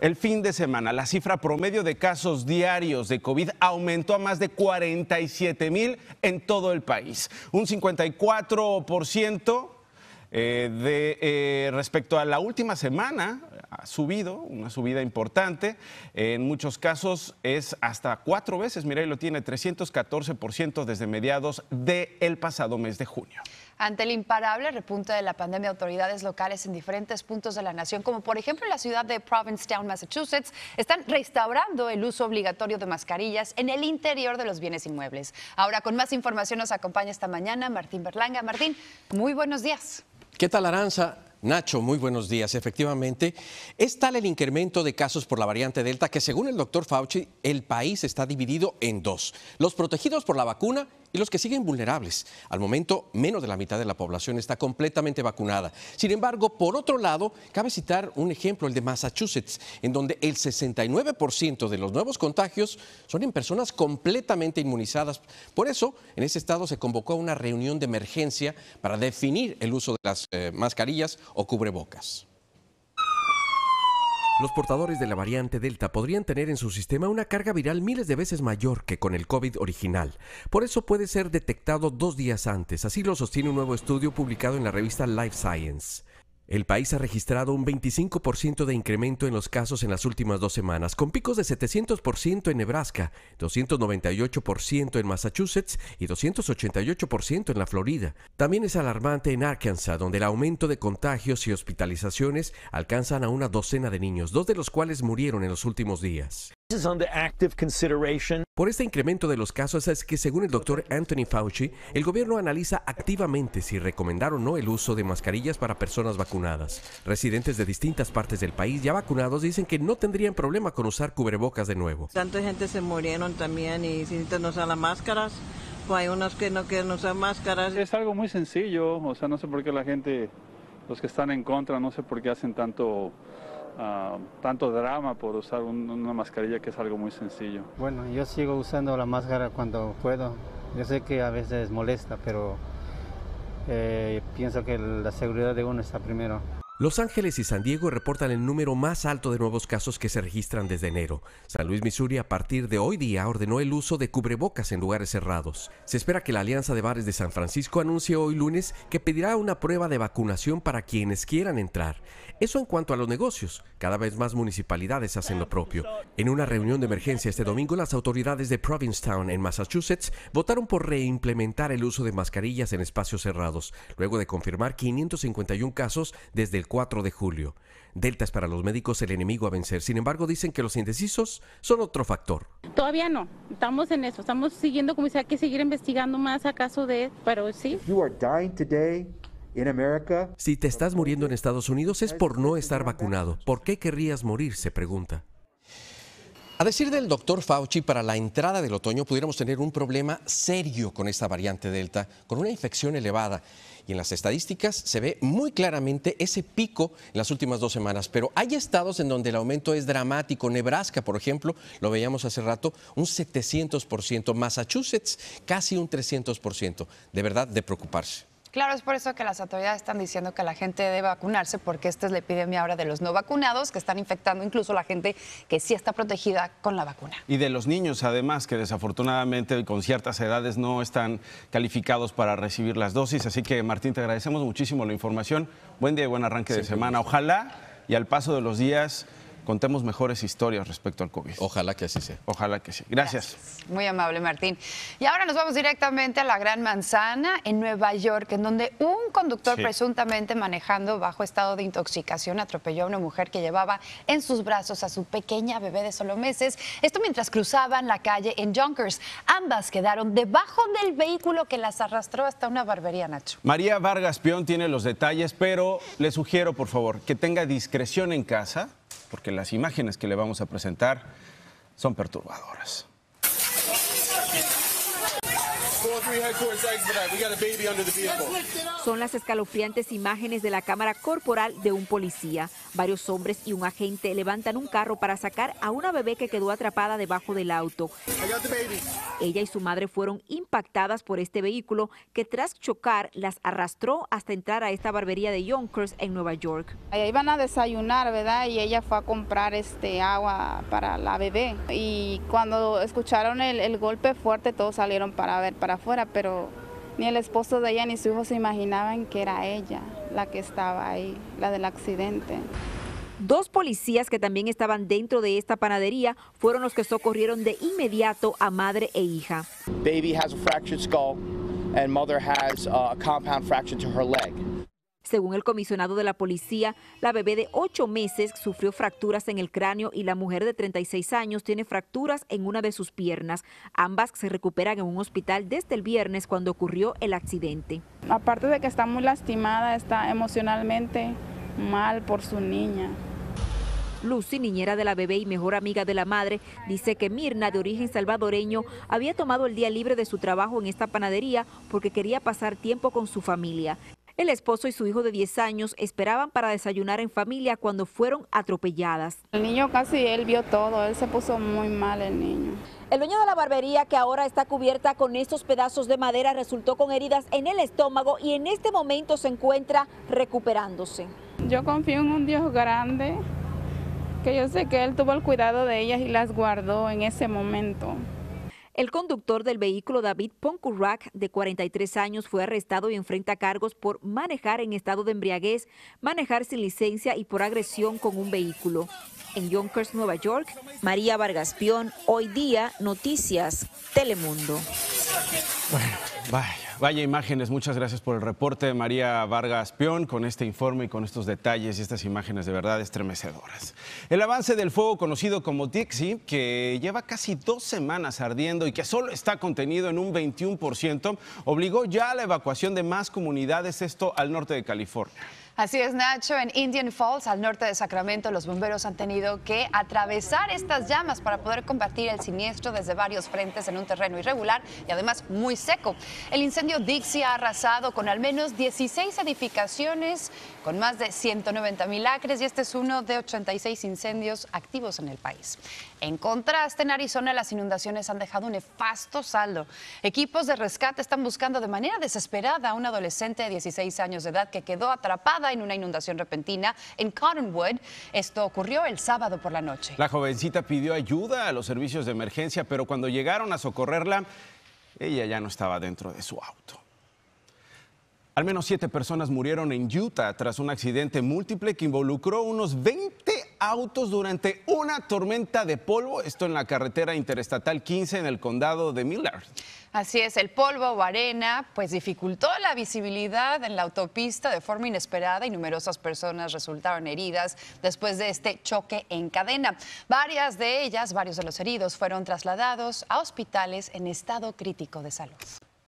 el fin de semana. La cifra promedio de casos diarios de COVID aumentó a más de 47 mil en todo el país. Un 54%. Eh, eh, respecto a la última semana, ha subido, una subida importante. en muchos casos es hasta cuatro veces. y lo tiene 314% desde mediados del pasado mes de junio. Ante el imparable repunte de la pandemia, autoridades locales en diferentes puntos de la nación, como por ejemplo en la ciudad de Provincetown, Massachusetts, están restaurando el uso obligatorio de mascarillas en el interior de los bienes inmuebles. Ahora, con más información nos acompaña esta mañana Martín Berlanga. Martín, muy buenos días. ¿Qué tal, Aranza? Nacho, muy buenos días. Efectivamente, es tal el incremento de casos por la variante Delta que según el doctor Fauci, el país está dividido en dos, los protegidos por la vacuna y los que siguen vulnerables. Al momento, menos de la mitad de la población está completamente vacunada. Sin embargo, por otro lado, cabe citar un ejemplo, el de Massachusetts, en donde el 69% de los nuevos contagios son en personas completamente inmunizadas. Por eso, en ese estado se convocó a una reunión de emergencia para definir el uso de las eh, mascarillas o cubrebocas. Los portadores de la variante Delta podrían tener en su sistema una carga viral miles de veces mayor que con el COVID original. Por eso puede ser detectado dos días antes, así lo sostiene un nuevo estudio publicado en la revista Life Science. El país ha registrado un 25% de incremento en los casos en las últimas dos semanas, con picos de 700% en Nebraska, 298% en Massachusetts y 288% en la Florida. También es alarmante en Arkansas, donde el aumento de contagios y hospitalizaciones alcanzan a una docena de niños, dos de los cuales murieron en los últimos días. Por este incremento de los casos es que, según el doctor Anthony Fauci, el gobierno analiza activamente si recomendar o no el uso de mascarillas para personas vacunadas. Residentes de distintas partes del país ya vacunados dicen que no tendrían problema con usar cubrebocas de nuevo. Tanta gente se murieron también y sin no usar las máscaras. Pues hay unos que no quieren usar máscaras. Es algo muy sencillo, o sea, no sé por qué la gente, los que están en contra, no sé por qué hacen tanto Ah, tanto drama por usar una mascarilla que es algo muy sencillo. Bueno, yo sigo usando la máscara cuando puedo. Yo sé que a veces molesta, pero eh, pienso que la seguridad de uno está primero. Los Ángeles y San Diego reportan el número más alto de nuevos casos que se registran desde enero. San Luis, Missouri, a partir de hoy día ordenó el uso de cubrebocas en lugares cerrados. Se espera que la Alianza de Bares de San Francisco anuncie hoy lunes que pedirá una prueba de vacunación para quienes quieran entrar. Eso en cuanto a los negocios. Cada vez más municipalidades hacen lo propio. En una reunión de emergencia este domingo, las autoridades de Provincetown, en Massachusetts, votaron por reimplementar el uso de mascarillas en espacios cerrados, luego de confirmar 551 casos desde el 4 de julio. Delta es para los médicos el enemigo a vencer. Sin embargo, dicen que los indecisos son otro factor. Todavía no. Estamos en eso. Estamos siguiendo, como dice, hay que seguir investigando más acaso de, pero sí. You are dying today. Si te estás muriendo en Estados Unidos es por no estar vacunado. ¿Por qué querrías morir? se pregunta. A decir del doctor Fauci, para la entrada del otoño pudiéramos tener un problema serio con esta variante Delta, con una infección elevada. Y en las estadísticas se ve muy claramente ese pico en las últimas dos semanas, pero hay estados en donde el aumento es dramático. Nebraska, por ejemplo, lo veíamos hace rato, un 700%, Massachusetts casi un 300%. De verdad, de preocuparse. Claro, es por eso que las autoridades están diciendo que la gente debe vacunarse, porque esta es la epidemia ahora de los no vacunados, que están infectando incluso la gente que sí está protegida con la vacuna. Y de los niños, además, que desafortunadamente con ciertas edades no están calificados para recibir las dosis. Así que, Martín, te agradecemos muchísimo la información. Buen día y buen arranque de semana. Ojalá y al paso de los días contemos mejores historias respecto al COVID. Ojalá que así sea. Ojalá que sí. Gracias. Muy amable, Martín. Y ahora nos vamos directamente a la Gran Manzana, en Nueva York, en donde un conductor presuntamente manejando bajo estado de intoxicación atropelló a una mujer que llevaba en sus brazos a su pequeña bebé de solo meses. Esto mientras cruzaban la calle en Junkers. Ambas quedaron debajo del vehículo que las arrastró hasta una barbería, Nacho. María Vargas Pion tiene los detalles, pero le sugiero, por favor, que tenga discreción en casa porque las imágenes que le vamos a presentar son perturbadoras. Son las escalofriantes imágenes de la cámara corporal de un policía. Varios hombres y un agente levantan un carro para sacar a una bebé que quedó atrapada debajo del auto. Ella y su madre fueron impactadas por este vehículo que tras chocar las arrastró hasta entrar a esta barbería de Yonkers en Nueva York. Ahí iban a desayunar, ¿verdad? Y ella fue a comprar este agua para la bebé. Y cuando escucharon el, golpe fuerte, todos salieron para ver para afuera pero ni el esposo de ella ni su hijo se imaginaban que era ella la que estaba ahí, la del accidente. Dos policías que también estaban dentro de esta panadería fueron los que socorrieron de inmediato a madre e hija. Baby has fractured skull and mother has a compound fracture to her leg. Según el comisionado de la policía, la bebé de ocho meses sufrió fracturas en el cráneo y la mujer de 36 años tiene fracturas en una de sus piernas. Ambas se recuperan en un hospital desde el viernes cuando ocurrió el accidente. Aparte de que está muy lastimada, está emocionalmente mal por su niña. Lucy, niñera de la bebé y mejor amiga de la madre, dice que Mirna, de origen salvadoreño, había tomado el día libre de su trabajo en esta panadería porque quería pasar tiempo con su familia. El esposo y su hijo de 10 años esperaban para desayunar en familia cuando fueron atropelladas. El niño casi él vio todo, él se puso muy mal el niño. El dueño de la barbería, que ahora está cubierta con estos pedazos de madera, resultó con heridas en el estómago y en este momento se encuentra recuperándose. Yo confío en un Dios grande, que yo sé que Él tuvo el cuidado de ellas y las guardó en ese momento. El conductor del vehículo David Poncurac, de 43 años, fue arrestado y enfrenta cargos por manejar en estado de embriaguez, manejar sin licencia y por agresión con un vehículo. En Yonkers, Nueva York, María Vargas Pion, hoy día, Noticias Telemundo. Bueno, vaya. Vaya imágenes, muchas gracias por el reporte, María Vargas Pion con este informe y con estos detalles y estas imágenes de verdad estremecedoras. El avance del fuego conocido como Dixie, que lleva casi dos semanas ardiendo y que solo está contenido en un 21%, obligó ya a la evacuación de más comunidades, esto al norte de California. Así es, Nacho. En Indian Falls, al norte de Sacramento, los bomberos han tenido que atravesar estas llamas para poder combatir el siniestro desde varios frentes en un terreno irregular y además muy seco. El incendio incendio Dixie ha arrasado con al menos 16 edificaciones con más de 190 mil acres y este es uno de 86 incendios activos en el país. En contraste, en Arizona las inundaciones han dejado un nefasto saldo. Equipos de rescate están buscando de manera desesperada a una adolescente de 16 años de edad que quedó atrapada en una inundación repentina en Cottonwood. Esto ocurrió el sábado por la noche. La jovencita pidió ayuda a los servicios de emergencia, pero cuando llegaron a socorrerla, ella ya no estaba dentro de su auto. Al menos siete personas murieron en Utah tras un accidente múltiple que involucró unos 20 autos durante una tormenta de polvo, esto en la carretera interestatal 15 en el condado de Miller. Así es, el polvo o arena pues dificultó la visibilidad en la autopista de forma inesperada y numerosas personas resultaron heridas después de este choque en cadena. Varias de ellas, varios de los heridos fueron trasladados a hospitales en estado crítico de salud.